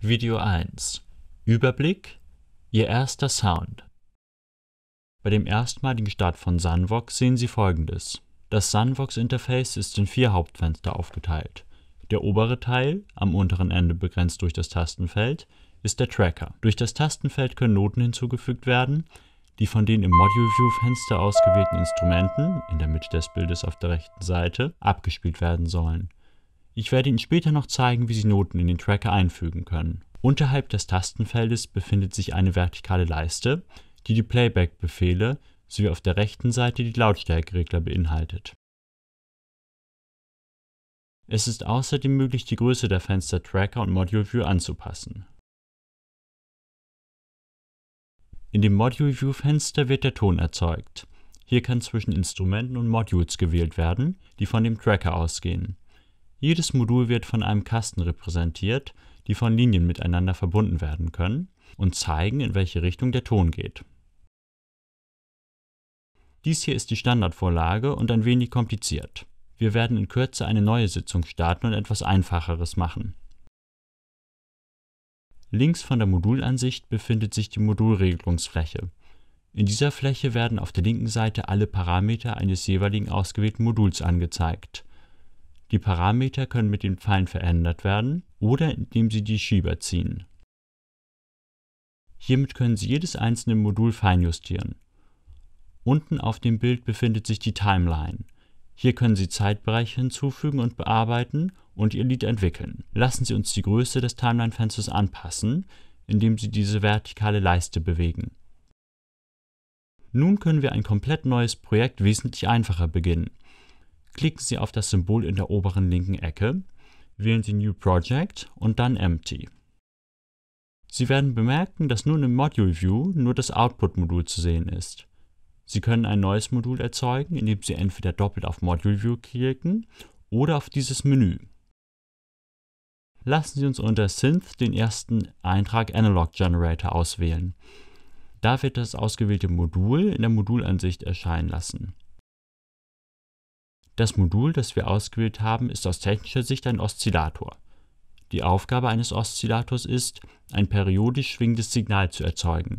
Video 1 Überblick Ihr erster Sound Bei dem erstmaligen Start von Sunvox sehen Sie folgendes. Das Sunvox-Interface ist in vier Hauptfenster aufgeteilt. Der obere Teil, am unteren Ende begrenzt durch das Tastenfeld, ist der Tracker. Durch das Tastenfeld können Noten hinzugefügt werden, die von den im Module View Fenster ausgewählten Instrumenten, in der Mitte des Bildes auf der rechten Seite, abgespielt werden sollen. Ich werde Ihnen später noch zeigen, wie Sie Noten in den Tracker einfügen können. Unterhalb des Tastenfeldes befindet sich eine vertikale Leiste, die die Playback-Befehle sowie auf der rechten Seite die Lautstärkeregler beinhaltet. Es ist außerdem möglich, die Größe der Fenster Tracker und Module View anzupassen. In dem Module View Fenster wird der Ton erzeugt. Hier kann zwischen Instrumenten und Modules gewählt werden, die von dem Tracker ausgehen. Jedes Modul wird von einem Kasten repräsentiert, die von Linien miteinander verbunden werden können und zeigen, in welche Richtung der Ton geht. Dies hier ist die Standardvorlage und ein wenig kompliziert. Wir werden in Kürze eine neue Sitzung starten und etwas Einfacheres machen. Links von der Modulansicht befindet sich die Modulregelungsfläche. In dieser Fläche werden auf der linken Seite alle Parameter eines jeweiligen ausgewählten Moduls angezeigt. Die Parameter können mit den Pfeilen verändert werden oder indem Sie die Schieber ziehen. Hiermit können Sie jedes einzelne Modul feinjustieren. Unten auf dem Bild befindet sich die Timeline. Hier können Sie Zeitbereiche hinzufügen und bearbeiten und Ihr Lied entwickeln. Lassen Sie uns die Größe des Timeline-Fensters anpassen, indem Sie diese vertikale Leiste bewegen. Nun können wir ein komplett neues Projekt wesentlich einfacher beginnen. Klicken Sie auf das Symbol in der oberen linken Ecke, wählen Sie New Project und dann Empty. Sie werden bemerken, dass nun im Module View nur das Output-Modul zu sehen ist. Sie können ein neues Modul erzeugen, indem Sie entweder doppelt auf Module View klicken oder auf dieses Menü. Lassen Sie uns unter Synth den ersten Eintrag Analog Generator auswählen. Da wird das ausgewählte Modul in der Modulansicht erscheinen lassen. Das Modul, das wir ausgewählt haben, ist aus technischer Sicht ein Oszillator. Die Aufgabe eines Oszillators ist, ein periodisch schwingendes Signal zu erzeugen.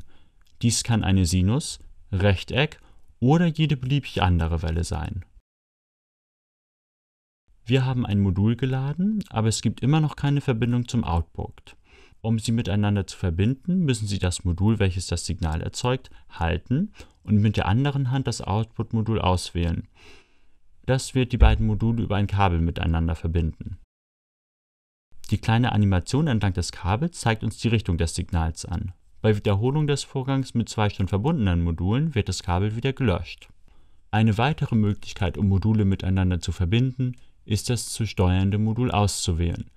Dies kann eine Sinus, Rechteck oder jede beliebig andere Welle sein. Wir haben ein Modul geladen, aber es gibt immer noch keine Verbindung zum Output. Um sie miteinander zu verbinden, müssen Sie das Modul, welches das Signal erzeugt, halten und mit der anderen Hand das Output-Modul auswählen. Das wird die beiden Module über ein Kabel miteinander verbinden. Die kleine Animation entlang des Kabels zeigt uns die Richtung des Signals an. Bei Wiederholung des Vorgangs mit zwei schon verbundenen Modulen wird das Kabel wieder gelöscht. Eine weitere Möglichkeit, um Module miteinander zu verbinden, ist das zu steuernde Modul auszuwählen.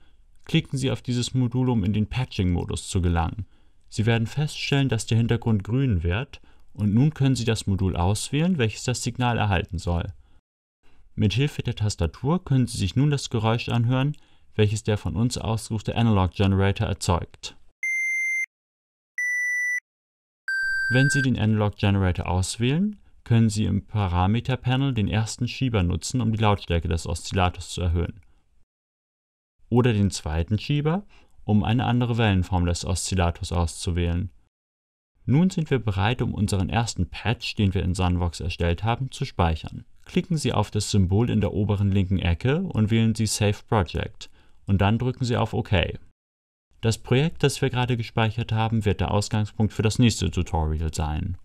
Klicken Sie auf dieses Modul, um in den Patching-Modus zu gelangen. Sie werden feststellen, dass der Hintergrund grün wird und nun können Sie das Modul auswählen, welches das Signal erhalten soll. Mit Hilfe der Tastatur können Sie sich nun das Geräusch anhören, welches der von uns ausgesuchte Analog Generator erzeugt. Wenn Sie den Analog Generator auswählen, können Sie im Parameter-Panel den ersten Schieber nutzen, um die Lautstärke des Oszillators zu erhöhen. Oder den zweiten Schieber, um eine andere Wellenform des Oszillators auszuwählen. Nun sind wir bereit, um unseren ersten Patch, den wir in Sunvox erstellt haben, zu speichern. Klicken Sie auf das Symbol in der oberen linken Ecke und wählen Sie Save Project und dann drücken Sie auf OK. Das Projekt, das wir gerade gespeichert haben, wird der Ausgangspunkt für das nächste Tutorial sein.